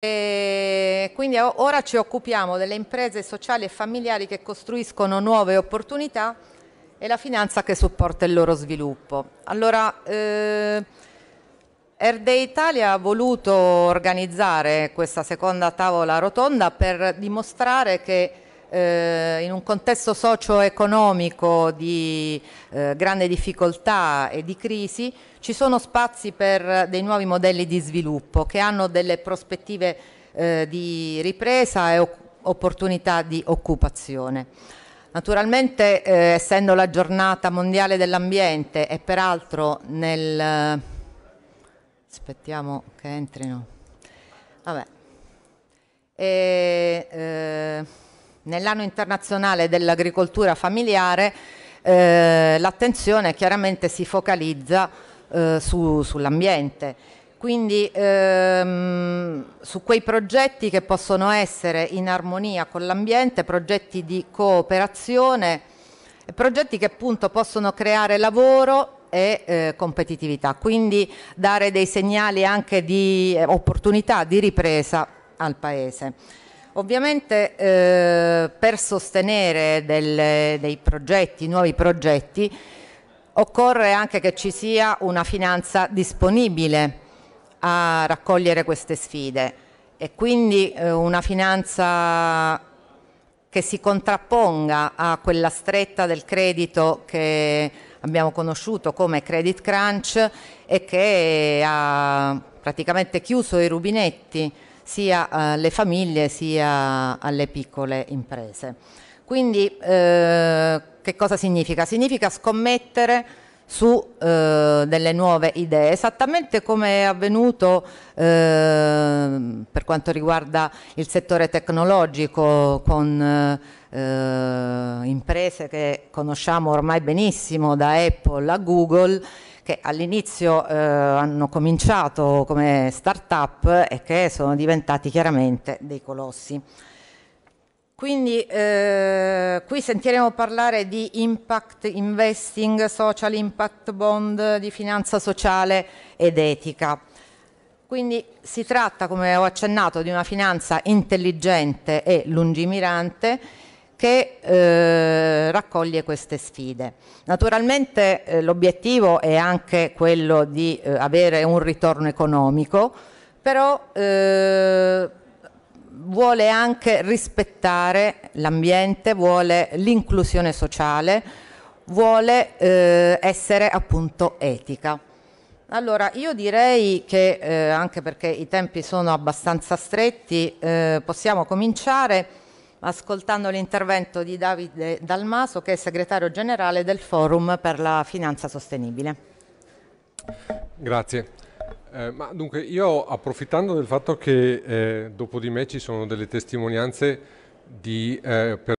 E quindi ora ci occupiamo delle imprese sociali e familiari che costruiscono nuove opportunità e la finanza che supporta il loro sviluppo. Allora, eh, Erde Italia ha voluto organizzare questa seconda tavola rotonda per dimostrare che eh, in un contesto socio-economico di eh, grande difficoltà e di crisi, ci sono spazi per dei nuovi modelli di sviluppo che hanno delle prospettive eh, di ripresa e opportunità di occupazione. Naturalmente, eh, essendo la giornata mondiale dell'ambiente e peraltro nel... aspettiamo che entrino... Vabbè. E eh, Nell'anno internazionale dell'agricoltura familiare eh, l'attenzione chiaramente si focalizza eh, su, sull'ambiente, quindi ehm, su quei progetti che possono essere in armonia con l'ambiente, progetti di cooperazione, progetti che appunto possono creare lavoro e eh, competitività, quindi dare dei segnali anche di eh, opportunità di ripresa al Paese. Ovviamente eh, per sostenere del, dei progetti, nuovi progetti, occorre anche che ci sia una finanza disponibile a raccogliere queste sfide e quindi eh, una finanza che si contrapponga a quella stretta del credito che abbiamo conosciuto come credit crunch e che ha praticamente chiuso i rubinetti sia alle eh, famiglie sia alle piccole imprese. Quindi eh, che cosa significa? Significa scommettere su eh, delle nuove idee, esattamente come è avvenuto eh, per quanto riguarda il settore tecnologico con eh, imprese che conosciamo ormai benissimo da Apple a Google che all'inizio eh, hanno cominciato come start-up e che sono diventati chiaramente dei colossi. Quindi eh, qui sentiremo parlare di impact investing, social impact bond, di finanza sociale ed etica. Quindi si tratta, come ho accennato, di una finanza intelligente e lungimirante che eh, raccoglie queste sfide. Naturalmente eh, l'obiettivo è anche quello di eh, avere un ritorno economico, però eh, vuole anche rispettare l'ambiente, vuole l'inclusione sociale, vuole eh, essere appunto etica. Allora, io direi che, eh, anche perché i tempi sono abbastanza stretti, possiamo cominciare ascoltando l'intervento di Davide Dalmaso che è segretario generale del Forum per la Finanza Sostenibile. Grazie. Eh, dunque io approfittando del fatto che eh, dopo di me ci sono delle testimonianze di eh,